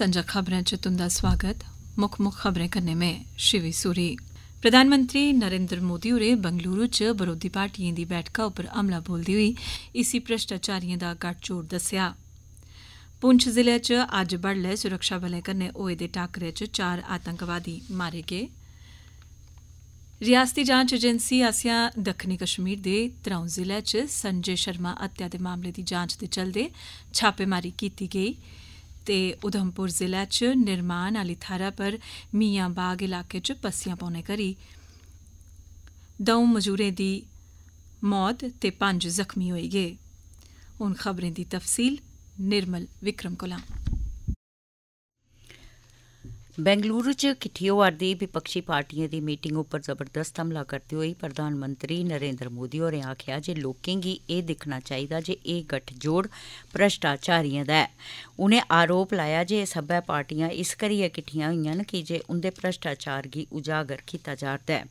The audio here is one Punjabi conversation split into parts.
संजक खबरें च तुंदा स्वागत मुक्ख मुक्ख खबरें कन्नै में शिवी सूरी प्रधानमंत्री नरेंद्र मोदी होरें बंगलुरू च बरोधी पार्टियें दी बैठका उप्पर हमला बोलदे होई इसी भ्रष्टाचारियें दा गठजोड़ दस्सेआ पुंछ जिले च अज्ज बडलै सुरक्षाबलें कन्नै होए दे टाकरे च चार आतंकवादी मारे गे रियासती जांच एजेंसी आसेआ दक्खनी कश्मीर दे त्र'ऊं जिले च संजय शर्मा हत्या दे मामले दी जांच दे चलदे छापेमारी कीती गेई ਤੇ ਉਧਮਪੁਰ ਜ਼ਿਲ੍ਹਾ ਚ ਨਿਰਮਾਨ ਵਾਲੀ ਥਾਰਾ ਪਰ ਮੀਆਂ ਬਾਗ ਇਲਾਕੇ ਚ ਪਸੀਆਂ ਪਾਉਣੇ ਕਰੀ ਦੋ ਮਜ਼ੂਰੇ ਦੀ ਮੌਤ ਤੇ ਪੰਜ ਜ਼ਖਮੀ ਹੋਏਗੇ ਗਏ ਉਹਨਾਂ ਖਬਰਾਂ ਦੀ ਤਫਸੀਲ ਨਿਰਮਲ ਵਿਕਰਮ ਕੋਲਾ ਬੈਂਗਲੁਰੂ 'ਚ ਕਿਠਿਓਵਾੜ ਦੀ ਵਿਪਕਸ਼ੀ ਪਾਰਟੀਆਂ ਦੀ ਮੀਟਿੰਗ ਉੱਪਰ ਜ਼ਬਰਦਸਤ ਹਮਲਾ ਕਰਦੇ ਹੋਏ ਪ੍ਰਧਾਨ ਮੰਤਰੀ ਨਰਿੰਦਰ ਮੋਦੀ ਹੋਰੇ ਆਖਿਆ ਜੇ ਲੋਕਾਂ ਕੀ ਇਹ ਦੇਖਣਾ ਚਾਹੀਦਾ ਜੇ ਇਹ ਜੋੜ ਭ੍ਰਸ਼ਟਾਚਾਰੀਆਂ ਦਾ ਹੈ ਉਹਨੇ ਆਰੋਪ ਲਾਇਆ ਜੇ ਸਭਾ ਪਾਰਟੀਆਂ ਇਸ ਕਰੀਏ ਕਿਠੀਆਂ ਹੋਈਆਂ ਨੇ ਕਿ ਜੇ ਉਹਦੇ ਭ੍ਰਸ਼ਟਾਚਾਰ ਕੀ ਉਜਾਗਰ ਕੀਤਾ ਜਾਂਦਾ ਹੈ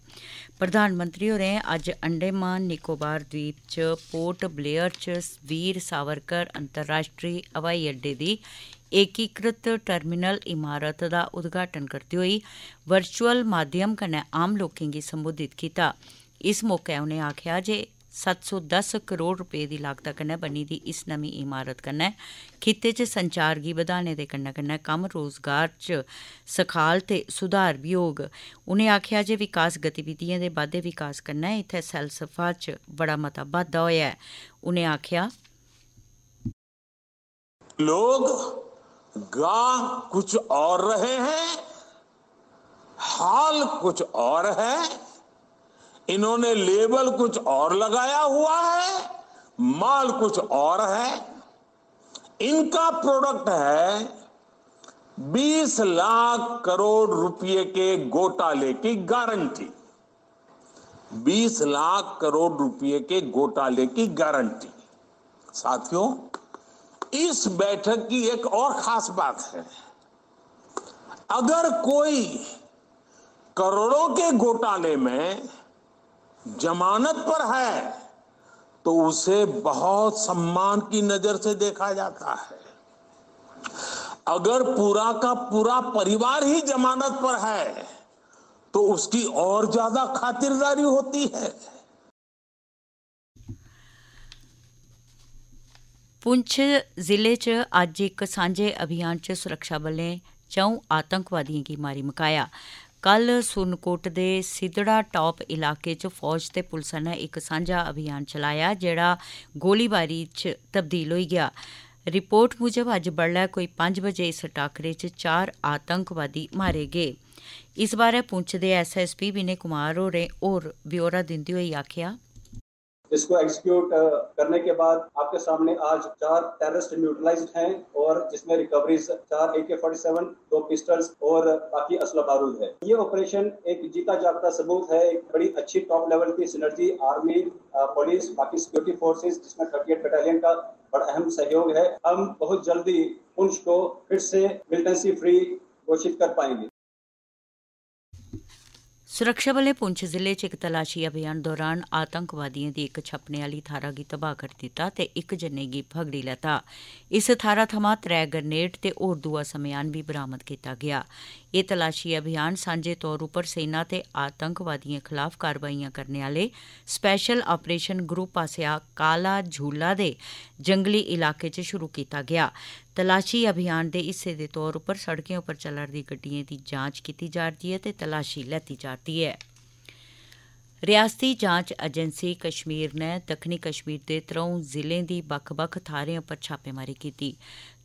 ਪ੍ਰਧਾਨ ਮੰਤਰੀ ਹੋਰੇ ਅੱਜ ਅੰਡੇਮਾਨ ਨਿਕੋਬਾਰ ਦੀਪ 'ਚ ਪੋਰਟ ਬਲੇਅਰ 'ਚ ਵੀਰ ਸਾਵਰਕਰ ਅੰਤਰਰਾਸ਼ਟਰੀ ਹਵਾਈ ਅੱਡੇ ਦੀ एकीकृत टर्मिनल इमारत दा उद्घाटन करदे होई वर्चुअल माध्यम कन्नै आम लोकें गी संबोधित कीता इस मौके उनें आखेआ जे 710 करोड़ रपे दी लागत कन्नै बनी दी इस नमीं इमारत कन्नै खित्ते च संचार गी बधाने दे कन्नै कन्नै कम्म रोजगार च सखाल ते सुधार बी होग उनें आखेआ जे विकास गतिविधिएं दे बाद्दे विकास कन्नै इत्थै सैलसफा च बड़ा मता बाद्दा होआ ऐ उनें आखेआ लोग गा कुछ और रहे हैं हाल कुछ और है इन्होंने लेबल कुछ और लगाया हुआ है माल कुछ और है इनका प्रोडक्ट है 20 लाख करोड़ रुपए के घोटाले की गारंटी 20 लाख करोड़ रुपए के घोटाले की गारंटी साथियों इस बैठक की एक और खास बात है अगर कोई करोड़ों के घोटाले में जमानत पर है तो उसे बहुत सम्मान की नजर से देखा जाता है अगर पूरा का पूरा परिवार ही जमानत पर है तो उसकी और ज्यादा खातिरदारी होती है ਪੁੰਛ ਜ਼ਿਲ੍ਹੇ 'ਚ ਅੱਜ ਇੱਕ ਸਾਂਝੇ ਅਭਿਆਨ 'ਚ ਸੁਰੱਖਿਆ ਬਲਾਂ ਚੌਂ ਆਤੰਕਵਾਦੀਆਂ ਦੀ ਮਾਰੀ ਮਕਾਇਆ ਕੱਲ ਸੁਨਕੋਟ ਦੇ ਸਿੱਧੜਾ ਟਾਪ ਇਲਾਕੇ 'ਚ ਫੌਜ ਤੇ ਪੁਲਿਸ ਨੇ ਇੱਕ ਸਾਂਝਾ ਅਭਿਆਨ ਚਲਾਇਆ ਜਿਹੜਾ ਗੋਲੀਬਾਰੀ 'ਚ ਤਬਦੀਲ ਹੋਈ ਗਿਆ ਰਿਪੋਰਟ ਮੁਜਬ ਅੱਜ ਬੜਲਾ ਕੋਈ 5 ਵਜੇ ਇਸ ਟਾਕਰੇ 'ਚ ਚਾਰ ਆਤੰਕਵਾਦੀ ਮਾਰੇ ਗਏ ਇਸ ਬਾਰੇ ਪੁੰਛ ਦੇ ਐਸਐਸਪੀ ਵਿਨੇ ਕੁਮਾਰ ਹੋਰੇ ਹੋਰ ਬਿਓਰਾ ਦਿੰਦੇ ਹੋਏ ਆਖਿਆ जिसको एग्जीक्यूट uh, करने के बाद आपके सामने आज चार टेररिस्ट न्यूट्रलाइज हैं और जिसमें रिकवरीज चार ए के फोर्टी सेवन दो पिस्टल्स और बाकी असला बारूद है ये ऑपरेशन एक जीता जागता सबूत है एक बड़ी अच्छी टॉप लेवल की सिनर्जी आर्मी पुलिस बाकी सिक्योरिटी फोर्सेज जिसमें थर्टी एट बटालियन का बड़ा अहम सहयोग है हम बहुत जल्दी पुंछ को फिर से मिलिटेंसी फ्री घोषित कर पाएंगे ਸੁਰੱਖਿਆ ਬਲੇ ਪੁੰਛ ਜ਼ਿਲ੍ਹੇ 'ਚ ਇੱਕ ਤਲਾਸ਼ੀ ਅਭਿਆਨ ਦੌਰਾਨ ਆਤੰਕਵਾਦੀਆਂ ਦੀ ਇੱਕ ਛਪਨੇ ਵਾਲੀ ਥਾਰਾ ਗੀ ਤਬਾਹ ਕਰ ਦਿੱਤਾ ਤੇ ਇੱਕ ਜਨੇ ਗੀ ਫਗੜੀ ਲਤਾ ਇਸ ਥਾਰਾ ਥਮਾ ਤਰੇ ਗ੍ਰਨੇਡ ਤੇ ਹੋਰ ਦੂਆ ਸਮਿਆਨ ਵੀ ਬਰਾਮਦ ਕੀਤਾ ਗਿਆ ਇਹ ਤਲਾਸ਼ੀ ਅਭਿਆਨ ਸਾਂਝੇ ਤੌਰ ਉੱਪਰ ਸੈਨਾ ਤੇ ਆਤੰਕਵਾਦੀਆਂ ਖਿਲਾਫ ਕਾਰਵਾਈਆਂ ਕਰਨ ਵਾਲੇ ਸਪੈਸ਼ਲ ਆਪਰੇਸ਼ਨ ਗਰੁੱਪ ਆਸਿਆ ਕਾਲਾ ਝੂਲਾ ਦੇ ਜੰਗਲੀ ਇਲਾਕੇ 'ਚ ਸ਼ੁਰੂ ਕੀਤਾ ਗਿਆ ਤਲਾਸ਼ੀ ਅਭਿਆਨ ਦੇ ਹਿੱਸੇ ਦੇ ਤੌਰ ਉੱਪਰ ਸੜਕਾਂ ਉੱਪਰ ਚੱਲ ਰਹੀ ਗੱਡੀਆਂ ਦੀ ਜਾਂਚ ਕੀਤੀ ਜਾ ਰਹੀ ਹੈ ਤੇ ਤਲਾਸ਼ੀ ਲੈਤੀ ਜਾ ਰਹੀ ਹੈ ਰਿਆਸਤੀ ਜਾਂਚ ਏਜੰਸੀ ਕਸ਼ਮੀਰ ਨੇ ਦੱਖਣੀ ਕਸ਼ਮੀਰ ਦੇ ਤਰੋਂ ਜ਼ਿਲ੍ਹੇ ਦੀ ਬਖ-ਬਖ ਥਾਰਿਆਂ ਉੱਪਰ ਛਾਪੇਮਾਰੀ ਕੀਤੀ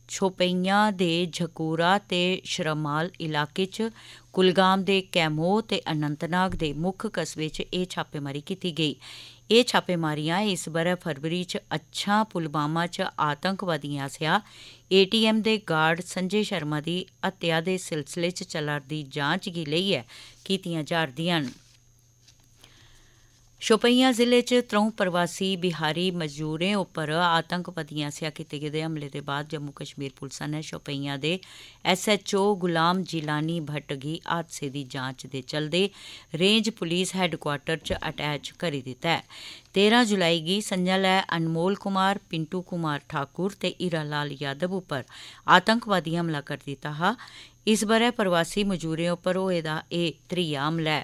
ਛੋਪਈਆਂ ਦੇ ਝਕੂਰਾ ਤੇ ਸ਼ਰਮਾਲ ਇਲਾਕੇ 'ਚ ਕੁਲਗਾਮ ਦੇ ਕੈਮੋ ਤੇ ਅਨੰਤਨਾਗ ਦੇ ਮੁੱਖ ਕਸਬੇ 'ਚ ਇਹ ਛਾਪੇਮਾਰੀ ਕੀਤੀ ਗਈ ਇਹ ਛਾਪੇਮਾਰੀਆਂ ਇਸ ਬਰ ਫਰਵਰੀ 'ਚ ਅੱਛਾ ਪੁਲਵਾਮਾ 'ਚ ਆਤੰਕਵਾਦੀਆਂ ਸਿਆ ਏਟੀਐਮ ਦੇ ਗਾਰਡ ਸੰਜੇ ਸ਼ਰਮਾ ਦੀ ਹੱਤਿਆ ਦੇ ਸਿਲਸਿਲੇ 'ਚ ਚੱਲਦੀ ਜਾਂਚ ਕੀ ਲਈ ਹੈ ਕੀਤੀਆਂ ਜਾ ਰਹੀਆਂ ਹਨ ਸ਼ੋਪਈਆ ਜ਼ਿਲ੍ਹੇ 'ਚ ਤਰੋਂ ਪ੍ਰਵਾਸੀ ਬਿਹਾਰੀ ਮਜ਼ਦੂਰੇ ਉੱਪਰ ਆਤੰਕਵਾਦੀਆਂ ਸਿਆ ਕੀਤੇ ਗਏ ਹਮਲੇ ਦੇ ਬਾਅਦ ਜੰਮੂ ਕਸ਼ਮੀਰ ਪੁਲਿਸ ਨੇ ਸ਼ੋਪਈਆ ਦੇ ਐਸਐਚਓ ਗੁਲਾਮ ਜਿਲਾਨੀ ਭਟਗੀ ਹਾਦਸੇ ਦੀ ਜਾਂਚ ਦੇ ਚਲਦੇ ਰੇਂਜ ਪੁਲਿਸ ਹੈੱਡਕੁਆਰਟਰ 'ਚ ਅਟੈਚ ਕਰੀ ਦਿੱਤਾ ਹੈ 13 ਜੁਲਾਈ ਗੀ ਸੰਜਲੈ ਅਨਮੋਲ ਕੁਮਾਰ ਪਿੰਟੂ ਕੁਮਾਰ ਠਾਕੁਰ ਤੇ ਇਰਾ ਲਾਲ ਯਾਦਵ ਉੱਪਰ ਆਤੰਕਵਾਦੀ ਹਮਲਾ ਕਰ ਦਿੱਤਾ ਹਾ ਇਸ ਬਾਰੇ ਪ੍ਰਵਾਸੀ ਮਜ਼ਦੂਰੇ ਉੱਪਰ ਹੋਏ ਦਾ ਇਹ ਤ੍ਰਿਆਮ ਲੈ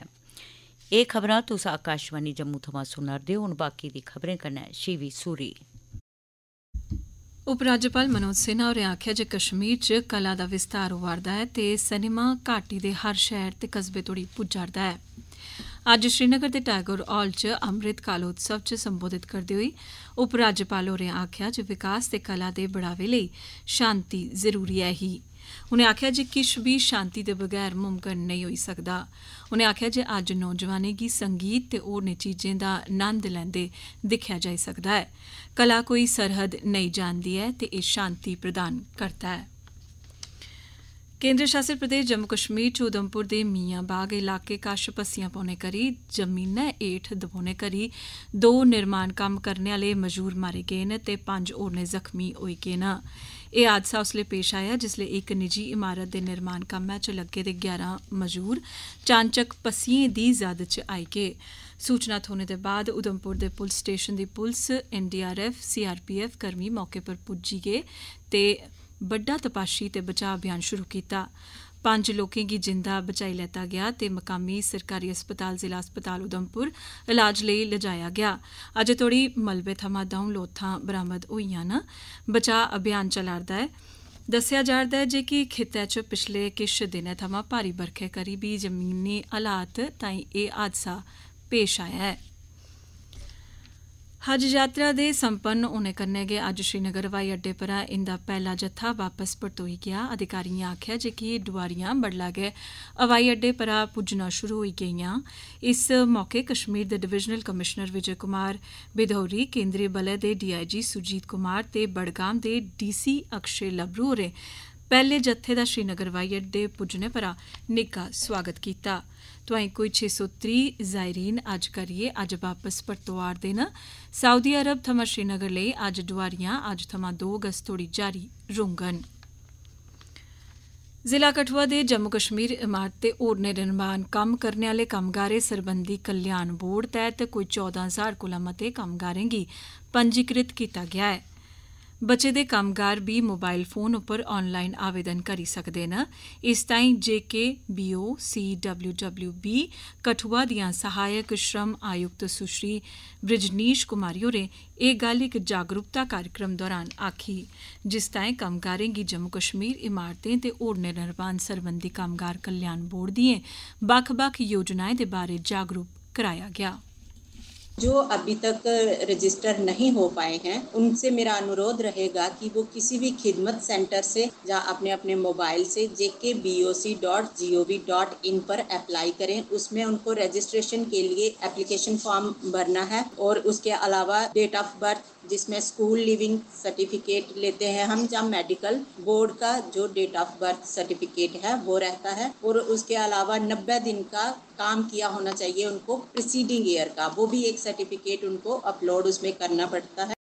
ਇਹ ਖਬਰਾਂ ਤੁਸੀਂ ਆਕਾਸ਼ਵਾਣੀ ਜੰਮੂ ਤੋਂ ਸੁਣਰਦੇ ਹੋ ਹੁਣ ਬਾਕੀ ਦੀ ਖਬਰਾਂ ਕਰਨਾ ਸ਼ੀਵੀ ਸੂਰੀ ਉਪ ਰਾਜਪਾਲ ਮਨੋਜ ਸਿਨਹਾ ਹੋਰੇ ਆਖਿਆ ਜੇ ਕਸ਼ਮੀਰ ਚ ਕਲਾ ਦਾ ਵਿਸਤਾਰ ਹੋ ਹੋਵਰਦਾ ਹੈ ਤੇ ਸਿਨੇਮਾ ਘਾਟੀ ਦੇ ਹਰ ਸ਼ਹਿਰ ਤੇ ਕਸਬੇ ਤੋੜੀ ਪੁੱਜਰਦਾ ਹੈ ਅੱਜ ਸ਼੍ਰੀਨਗਰ ਦੇ ਟਾਈਗਰ ਹਾਲ ਚ ਅੰਮ੍ਰਿਤ ਕਾਲ ਉਤਸਵ ਚ ਸੰਬੋਧਿਤ ਕਰਦੇ ਹੋਏ ਉਪ ਰਾਜਪਾਲ ਹੋਰੇ ਆਖਿਆ ਜੇ ਵਿਕਾਸ ਤੇ ਕਲਾ ਦੇ ਬੜਾਵੇ ਲਈ ਸ਼ਾਂਤੀ ਜ਼ਰੂਰੀ ਹੈ ਹੀ ਉਨੇ ਆਖਿਆ ਜੇ ਕਿਛ ਵੀ ਸ਼ਾਂਤੀ ਦੇ ਬਗੈਰ ਮੁਮਕਨ ਨਹੀਂ ਹੋਈ ਸਕਦਾ ਉਨੇ ਆਖਿਆ ਜੇ ਅੱਜ ਨੌਜਵਾਨੇ ਕੀ ਸੰਗੀਤ ਤੇ ਹੋਰ ਨੇ ਚੀਜ਼ਾਂ ਦਾ ਆਨੰਦ ਲੈਂਦੇ ਦਿਖਿਆ ਜਾ ਸਕਦਾ ਹੈ ਕਲਾ ਕੋਈ ਸਰਹੱਦ ਨਹੀਂ ਜਾਣਦੀ ਹੈ ਤੇ ਇਹ ਸ਼ਾਂਤੀ ਪ੍ਰਦਾਨ ਕਰਦਾ ਹੈ ਕੇਂਦਰ ਸ਼ਾਸਿਤ ਪ੍ਰਦੇਸ਼ ਜੰਮੂ ਕਸ਼ਮੀਰ ਚ ਉਦਮਪੁਰ ਦੇ ਮੀਆਂ ਬਾਗ ਇਲਾਕੇ ਕਾਸ਼ ਪਸੀਆਂ ਪਾਉਣੇ ਕਰੀ ਜ਼ਮੀਨਾਂ ਏਠ ਦਬੋਣੇ ਕਰੀ ਦੋ ਨਿਰਮਾਣ ਕੰਮ ਕਰਨ ਵਾਲੇ ਮਜ਼ਦੂਰ ਮਾਰੇ ਗਏ ਨੇ ਤੇ ਪੰਜ ਹੋਰ ਨੇ ਜ਼ਖਮੀ ਹੋਏ ਕੇ ਨਾ ਇਹ ਹਾਦਸਾ ਉਸਲੇ ਪੇਸ਼ ਆਇਆ ਜਿਸਲੇ ਇੱਕ ਨਿੱਜੀ ਇਮਾਰਤ ਦੇ ਨਿਰਮਾਣ ਕੰਮ ਵਿੱਚ ਲੱਗੇ ਦੇ 11 ਮਜ਼ਦੂਰ ਚਾਂਚਕ ਪਸੀਆਂ ਦੀ ਜ਼ਦ ਚ ਆਏ ਕੇ ਸੂਚਨਾ ਥੋਣੇ ਦੇ ਬਾਅਦ ਉਦਮਪੁਰ ਦੇ ਪੁਲਿਸ ਸਟੇਸ਼ਨ ਦੀ ਪੁਲਿਸ ਐਨਡੀਆਰਐਫ ਸੀਆਰਪੀਐਫ ਕਰਮੀ ਮੌਕੇ ਪਰ ਪੁੱਜੀ ਗਏ ਤੇ ਵੱਡਾ ਤਪਾਸ਼ੀ ਤੇ ਬਚਾਅ ਅਭਿਆਨ ਸ਼ੁਰੂ ਕੀਤਾ ਪੰਜ ਲੋਕਾਂ ਦੀ ਜਿੰਦਾ ਬਚਾਈ ਲੈਤਾ ਗਿਆ ਤੇ ਮਕਾਮੀ ਸਰਕਾਰੀ ਹਸਪਤਾਲ ਜ਼ਿਲ੍ਹਾ ਹਸਪਤਾਲ ਉਦਮਪੁਰ ਇਲਾਜ ਲਈ ਲਿਜਾਇਆ ਗਿਆ ਅਜੇ ਥੋੜੀ ਮਲਬੇ ਥਮਾ ਡਾਊਨ ਲੋਥਾਂ ਬਰਾਮਦ ਹੋਈਆਂ ਨਾ ਬਚਾਅ ਅਭਿਆਨ ਚਲਾਰਦਾ ਹੈ ਦੱਸਿਆ ਜਾਂਦਾ ਹੈ ਜੇ ਕਿ ਖਿੱਤੇ 'ਚ ਪਿਛਲੇ ਕਿਛ ਦਿਨਾਂ ਥਮਾ ਭਾਰੀ ਬਰਖੇ ਕਰੀ ਵੀ ਜ਼ਮੀਨੀ ਹਾਲਾਤ ਤਾਈ ਇਹ ਹਾਦਸਾ ਪੇਸ਼ ਆਇਆ ਹੈ ਹਜ ਯਾਤਰਾ ਦੇ ਸੰਪੰਨ ਉਹਨੇ ਕਰਨੇ ਗਏ ਅੱਜ ਸ਼੍ਰੀਨਗਰ ਵਾਈ ਅੱਡੇ ਪਰ ਇਹਦਾ ਪਹਿਲਾ ਜਥਾ ਵਾਪਸ ਪਰਤੋਈ ਗਿਆ ਅਧਿਕਾਰੀਆਂ ਆਖਿਆ ਜੇ ਕਿ ਦੁਆਰੀਆਂ ਬੜਲਾ ਗਏ ਅਵਾਈ ਅੱਡੇ ਪਰ ਪੁੱਜਣਾ ਸ਼ੁਰੂ ਹੋਈ ਗਈਆਂ ਇਸ ਮੌਕੇ ਕਸ਼ਮੀਰ ਦੇ ਡਿਵੀਜ਼ਨਲ ਕਮਿਸ਼ਨਰ ਵਿਜੇ ਕੁਮਾਰ ਬਿਧੌਰੀ ਕੇਂਦਰੀ ਬਲੇ ਦੇ ਡੀਆਈਜੀ ਸੁਜੀਤ ਕੁਮਾਰ ਤੇ ਬੜਗਾਮ ਦੇ ਡੀਸੀ ਅਕਸ਼ੇ ਲਬਰੂਰੇ ਪਹਿਲੇ ਜੱਥੇ ਦਾ ਸ਼੍ਰੀਨਗਰ ਵਾਈਅਟ ਦੇ ਪੁੱਜਨੇ ਪਰਾ ਨਿੱਕਾ ਸਵਾਗਤ ਕੀਤਾ ਤਵਾਈ ਕੋਈ 630 ਜ਼ਾਇਰੀਨ ਅੱਜ ਕਰੀਏ ਅੱਜ ਵਾਪਸ ਪਰਤਵਾਰ ਦੇ ਨਾ ਸਾਊਦੀ ਅਰਬ ਥਮਾ ਸ਼੍ਰੀਨਗਰ ਲਈ ਅੱਜ ਦੁਆਰੀਆਂ ਅੱਜ ਥਮਾ 2 ਅਗਸਤ ਤੋੜੀ ਜਾਰੀ ਰੁੰਗਨ ਜ਼ਿਲ੍ਹਾ ਕਠੂਆ ਦੇ ਜੰਮੂ ਕਸ਼ਮੀਰ ਇਮਾਰਤ ਤੇ ਹੋਰ ਨਿਰਮਾਣ ਕੰਮ ਕਰਨ ਵਾਲੇ ਕਾਮਗਾਰੇ ਸਰਬੰਧੀ ਕਲਿਆਣ ਬੋਰਡ ਤਹਿਤ ਕੋਈ 14000 ਕੁਲਮਤੇ ਮਤੇ ਗੀ ਪੰਜੀਕ੍ਰਿਤ ਕੀਤਾ ਗਿਆ ਹੈ ਬੱਚੇ ਦੇ ਕੰਮਗਾਰ ਵੀ ਮੋਬਾਈਲ ਫੋਨ ਉੱਪਰ ਆਨਲਾਈਨ ਆਵੇਦਨ ਕਰੀ ਸਕਦੇ ਨੇ ਇਸ ਤਾਈਂ jkbocwwb ਕਠੂਆ ਦੀਆਂ ਸਹਾਇਕ ਸ਼੍ਰਮ ਆਯੁਕਤ ਸੁਸ਼੍ਰੀ ਬ੍ਰਿਜਨੀਸ਼ ਕੁਮਾਰੀ ਹੋਰੇ ਇਹ ਗੱਲ ਇੱਕ ਜਾਗਰੂਕਤਾ ਕਾਰਜਕ੍ਰਮ ਦੌਰਾਨ ਆਖੀ ਜਿਸ ਤਾਈਂ ਕੰਮਗਾਰਾਂ ਦੀ ਜੰਮੂ ਕਸ਼ਮੀਰ ਇਮਾਰਤਾਂ ਤੇ ਹੋਰ ਨਿਰਮਾਣ ਸੰਬੰਧੀ ਕੰਮਗਾਰ ਕਲਿਆਣ ਬੋਰਡ ਦੀਆਂ ਬਖ-ਬਖ ਯੋਜਨਾਵਾਂ ਦੇ ਬਾਰੇ ਜਾਗਰੂਕ ਕਰਾਇਆ ਗਿਆ जो अभी तक रजिस्टर नहीं हो पाए हैं उनसे मेरा अनुरोध रहेगा कि वो किसी भी खिदमत सेंटर से या अपने अपने मोबाइल से J K B O C dot G O V dot in पर अप्लाई करें उसमें उनको रजिस्ट्रेशन के लिए एप्लीकेशन फॉर्म भरना है और उसके अलावा डेट ऑफ बर्थ जिसमें स्कूल लिविंग सर्टिफिकेट लेते हैं हम जहाँ मेडिकल बोर्ड का जो डेट ऑफ बर्थ सर्टिफिकेट है वो रहता है और उसके अलावा नब्बे दिन का काम किया होना चाहिए उनको प्रिसीडिंग ईयर का वो भी एक सर्टिफिकेट उनको अपलोड उसमें करना पड़ता है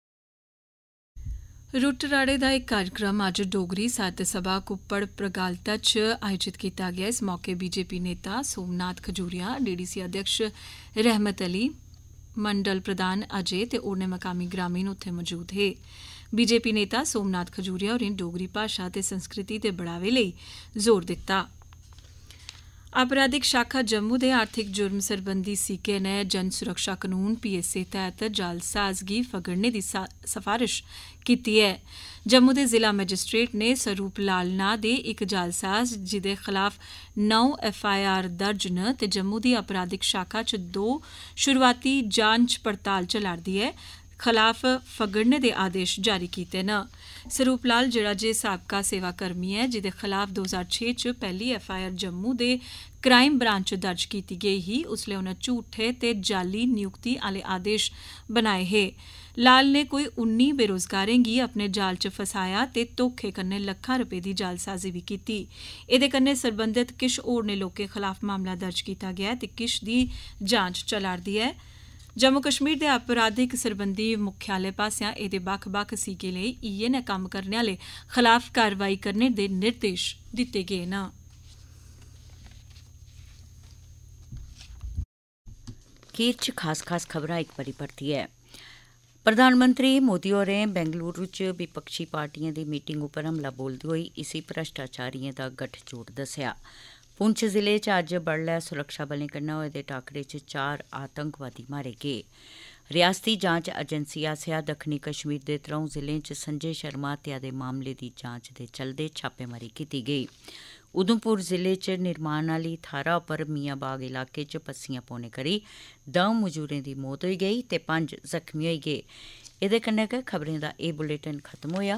रुटराड़े का एक कार्यक्रम अज डोगरी साहित्य सभा कुप्पड़ प्रगालता च आयोजित किया गया इस मौके बीजेपी नेता सोमनाथ खजूरिया डीडीसी अध्यक्ष रहमत अली मंडल प्रधान अजय ते होरने मकामी ग्रामीण उत्थे मौजूद हे बीजेपी नेता सोमनाथ खजूरिया होरें डोगरी भाषा ते संस्कृति दे बढ़ावे लेई जोर दित्ता ਅਪਰਾਧਿਕ ਸ਼ਾਖਾ ਜੰਮੂ ਦੇ ਆਰਥਿਕ ਜੁਰਮ ਸਰਬੰਧੀ ਸੀਕੇ ਨੇ ਜਨ ਸੁਰੱਖਿਆ ਕਾਨੂੰਨ ਪੀਐਸਏ ਤਹਿਤ ਜਾਲਸਾਜ਼ਗੀ ਫਗੜਨੇ ਦੀ ਸਿਫਾਰਿਸ਼ ਕੀਤੀ ਹੈ ਜੰਮੂ ਦੇ ਜ਼ਿਲ੍ਹਾ ਮੈਜਿਸਟ੍ਰੇਟ ਨੇ ਸਰੂਪ ਲਾਲ ਨਾ ਦੇ ਇੱਕ ਜਾਲਸਾਜ਼ ਜਿਦੇ ਖਿਲਾਫ 9 ਐਫਆਈਆਰ ਦਰਜ ਨ ਤੇ ਜੰਮੂ ਦੀ ਅਪਰਾਧਿਕ ਸ਼ਾਖਾ ਚ ਦੋ ਸ਼ੁਰੂਆਤੀ ਜਾਂਚ ਪੜਤਾਲ ਚਲਾਰਦੀ ਹੈ ਖਿਲਾਫ ਫਗੜਨੇ ਦੇ ਆਦੇਸ਼ ਜਾਰੀ ਕੀਤੇ ਨਾ ਸਰੂਪ ਲਾਲ ਜਿਹੜਾ ਜੇ ਸਾਬਕਾ ਸੇਵਾ ਕਰਮੀ ਹੈ ਜਿਹਦੇ ਖਿਲਾਫ 2006 ਚ ਪਹਿਲੀ ਐਫ ਆਈ ਆਰ ਜੰਮੂ ਦੇ ਕ੍ਰਾਈਮ ਬ੍ਰਾਂਚ ਦਰਜ ਕੀਤੀ ਗਈ ਹੀ ਉਸਲੇ ਉਹਨਾਂ ਝੂਠੇ ਤੇ ਜਾਲੀ ਨਿਯੁਕਤੀ ਵਾਲੇ ਆਦੇਸ਼ ਬਣਾਏ ਹੈ ਲਾਲ ਨੇ ਕੋਈ 19 ਬੇਰੋਜ਼ਗਾਰਾਂ ਗੀ ਆਪਣੇ ਜਾਲ ਚ ਫਸਾਇਆ ਤੇ ਧੋਖੇ ਕਰਨੇ ਲੱਖਾਂ ਰੁਪਏ ਦੀ ਜਾਲਸਾਜ਼ੀ ਵੀ ਕੀਤੀ ਇਹਦੇ ਕੰਨੇ ਸਰਬੰਧਿਤ ਕਿਸ਼ੋਰ ਨੇ ਲੋਕੇ ਖਿਲਾਫ ਮਾਮਲਾ ਦਰਜ ਕੀਤਾ ਗਿਆ ਤੇ ਕਿਸ਼ ਦੀ ਜਾਂਚ ਚਲਾਰਦੀ ਹੈ ਜੰਮੂ ਕਸ਼ਮੀਰ ਦੇ ਅਪਰਾਧਿਕ ਸਰਬੰਧੀ ਮੁਖਿਆਲੇ ਪਾਸਿਆਂ ਇਹਦੇ ਬਖ-ਬਖ ਸੀਗੇ ਲਈ ਈਏ ਨੇ ਕੰਮ ਕਰਨ ਵਾਲੇ ਖਿਲਾਫ ਕਾਰਵਾਈ ਕਰਨ ਦੇ ਨਿਰਦੇਸ਼ ਦਿੱਤੇ ਗਏ ਨਾ ਖੇਤ 'ਚ ਖਾਸ-ਖਾਸ ਖਬਰਾਂ ਇੱਕ ਵਾਰੀ ਪੜਤੀ ਹੈ ਪ੍ਰਧਾਨ ਮੰਤਰੀ ਮੋਦੀ ਹੋਰੇ ਬੈਂਗਲੁਰੂ 'ਚ ਵਿਪਕਸ਼ੀ ਪਾਰਟੀਆਂ ਦੀ ਮੀਟਿੰਗ ਉੱਪਰ ਹਮਲਾ ਬੋਲਦੇ ਹੋਏ ਇਸੇ ਭ੍ਰਸ਼ਟਾਚਾਰੀਆਂ ਦਾ ਗੱਠਜੋੜ ਦੱਸਿਆ ਪੁੰਛ ਜ਼ਿਲ੍ਹੇ 'ਚ ਅੱਜ ਬੜਲੈ ਸੁਰੱਖਿਆ ਬਲ ਨੇ ਕੰਨਾ ਹੋਏ ਦੇ ਟਾਕਰੇ 'ਚ ਚਾਰ ਆਤੰਕਵਾਦੀ ਮਾਰੇ ਗਏ ਰਿਆਸਤੀ ਜਾਂਚ ਏਜੰਸੀ ਆਸਿਆ ਦੱਖਣੀ ਕਸ਼ਮੀਰ ਦੇ ਤਰੋਂ ਜ਼ਿਲ੍ਹੇ 'ਚ ਸੰਜੇ ਸ਼ਰਮਾ ਹੱਤਿਆ ਦੇ ਮਾਮਲੇ ਦੀ ਜਾਂਚ ਦੇ ਚਲਦੇ ਛਾਪੇਮਾਰੀ ਕੀਤੀ ਗਈ ਉਦੋਂਪੁਰ ਜ਼ਿਲ੍ਹੇ 'ਚ ਨਿਰਮਾਣ ਵਾਲੀ ਥਾਰਾ ਉੱਪਰ ਬਾਗ ਇਲਾਕੇ 'ਚ ਪੱਸੀਆਂ ਪੋਣੇ ਕਰੀ 10 ਮਜ਼ਦੂਰਾਂ ਦੀ ਮੌਤ ਹੋਈ ਗਈ ਤੇ ਪੰਜ ਜ਼ਖਮੀ ਹੋਏ ਗਏ ਇਹਦੇ ਕਨੇ ਕ ਖਬਰਾਂ ਦਾ ਇਹ ਬੁਲੇਟਿਨ ਖਤਮ ਹੋਇਆ